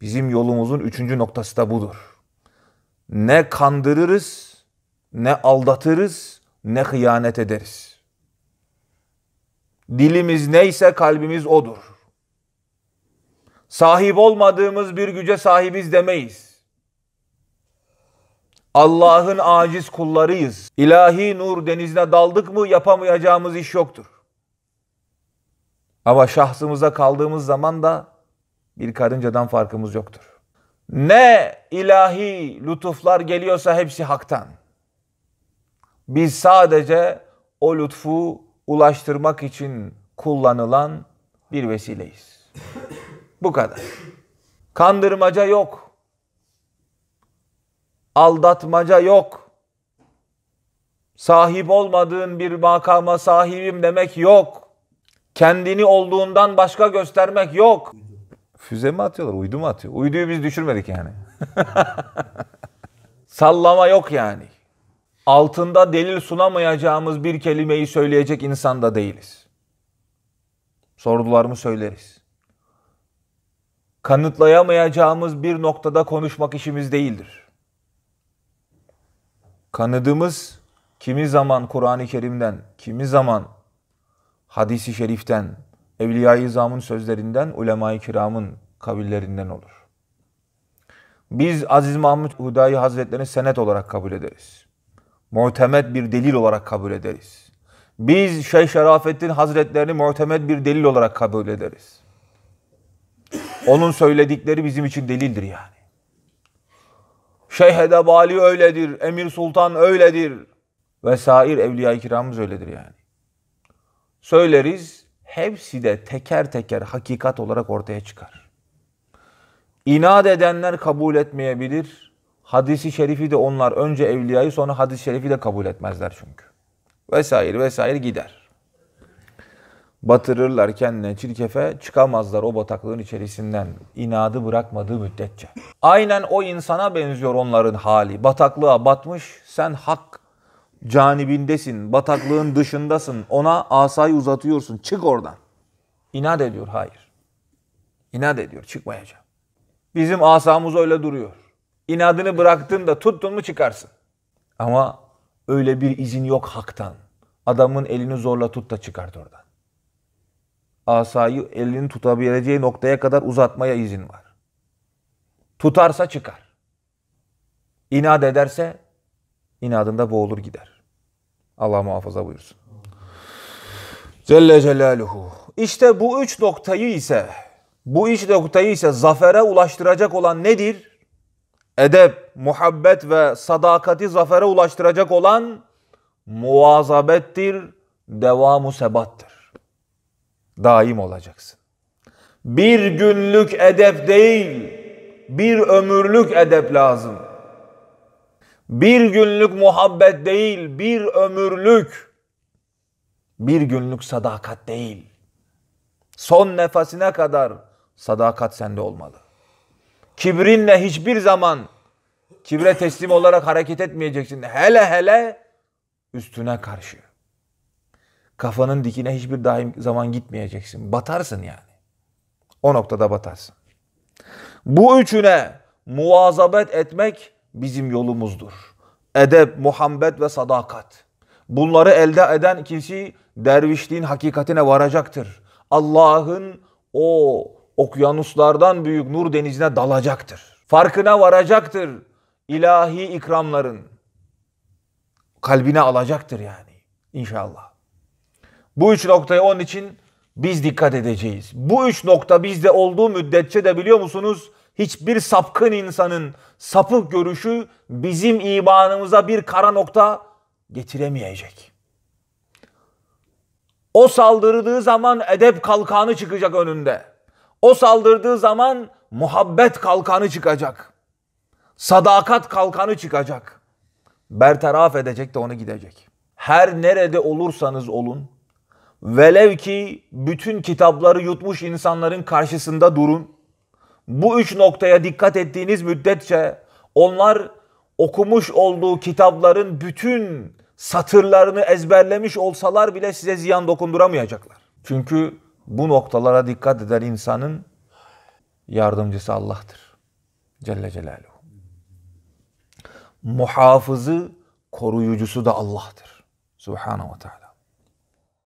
Bizim yolumuzun üçüncü noktası da budur. Ne kandırırız, ne aldatırız, ne hıyanet ederiz. Dilimiz neyse kalbimiz odur. Sahip olmadığımız bir güce sahibiz demeyiz. Allah'ın aciz kullarıyız. İlahi nur denizine daldık mı yapamayacağımız iş yoktur. Ama şahsımıza kaldığımız zaman da bir karıncadan farkımız yoktur. Ne ilahi lütuflar geliyorsa hepsi haktan. Biz sadece o lütfu ulaştırmak için kullanılan bir vesileyiz. Bu kadar. Kandırmaca yok. Aldatmaca yok. Sahip olmadığın bir makama sahibim demek yok. Kendini olduğundan başka göstermek yok. Füze mi atıyorlar? Uydu mu atıyor? Uyduyu biz düşürmedik yani. Sallama yok yani. Altında delil sunamayacağımız bir kelimeyi söyleyecek insan da değiliz. Sordular mı söyleriz. Kanıtlayamayacağımız bir noktada konuşmak işimiz değildir. Kanıdığımız kimi zaman Kur'an-ı Kerim'den, kimi zaman hadisi şeriften, Evliya-i İzam'ın sözlerinden, ulema-i kiramın kabillerinden olur. Biz Aziz Mahmud Hudayi Hazretleri'ni senet olarak kabul ederiz. Muhtemet bir delil olarak kabul ederiz. Biz Şeyh Şerafettin Hazretlerini muhtemet bir delil olarak kabul ederiz. Onun söyledikleri bizim için delildir yani. Şeyh Edebali öyledir, Emir Sultan öyledir vesair Evliya-i Kiramımız öyledir yani. Söyleriz, hepsi de teker teker hakikat olarak ortaya çıkar. İnat edenler kabul etmeyebilir. Hadisi şerifi de onlar önce evliyayı sonra hadisi şerifi de kabul etmezler çünkü. Vesaire vesaire gider. Batırırlar kendine çirkefe çıkamazlar o bataklığın içerisinden inadı bırakmadığı müddetçe. Aynen o insana benziyor onların hali. Bataklığa batmış sen hak canibindesin, bataklığın dışındasın. Ona asayı uzatıyorsun. Çık oradan. İnat ediyor. Hayır. İnat ediyor. Çıkmayacağım. Bizim asamız öyle duruyor. İnadını bıraktın da tuttun mu çıkarsın. Ama öyle bir izin yok haktan. Adamın elini zorla tut da çıkart oradan. Asayı elini tutabileceği noktaya kadar uzatmaya izin var. Tutarsa çıkar. İnat ederse inadında boğulur gider. Allah muhafaza buyursun. Celle Celaluhu. İşte bu üç noktayı ise, bu üç noktayı ise zafere ulaştıracak olan nedir? Edep, muhabbet ve sadakati zafere ulaştıracak olan muazabettir, devamu sebattır. Daim olacaksın. Bir günlük edep değil, bir ömürlük edep lazım.'' Bir günlük muhabbet değil, bir ömürlük. Bir günlük sadakat değil. Son nefesine kadar sadakat sende olmalı. Kibrinle hiçbir zaman kibre teslim olarak hareket etmeyeceksin. Hele hele üstüne karşı. Kafanın dikine hiçbir daim zaman gitmeyeceksin. Batarsın yani. O noktada batarsın. Bu üçüne muazabet etmek bizim yolumuzdur. Edep, muhabbet ve sadakat. Bunları elde eden kişi dervişliğin hakikatine varacaktır. Allah'ın o okyanuslardan büyük nur denizine dalacaktır. Farkına varacaktır ilahi ikramların. Kalbine alacaktır yani inşallah. Bu üç noktaya onun için biz dikkat edeceğiz. Bu üç nokta bizde olduğu müddetçe de biliyor musunuz? Hiçbir sapkın insanın sapık görüşü bizim imanımıza bir kara nokta getiremeyecek. O saldırdığı zaman edep kalkanı çıkacak önünde. O saldırdığı zaman muhabbet kalkanı çıkacak. Sadakat kalkanı çıkacak. Bertaraf edecek de onu gidecek. Her nerede olursanız olun, velev ki bütün kitapları yutmuş insanların karşısında durun, bu üç noktaya dikkat ettiğiniz müddetçe onlar okumuş olduğu kitapların bütün satırlarını ezberlemiş olsalar bile size ziyan dokunduramayacaklar. Çünkü bu noktalara dikkat eden insanın yardımcısı Allah'tır. Celle Celaluhu. Muhafızı, koruyucusu da Allah'tır. Subhanahu ve Teala.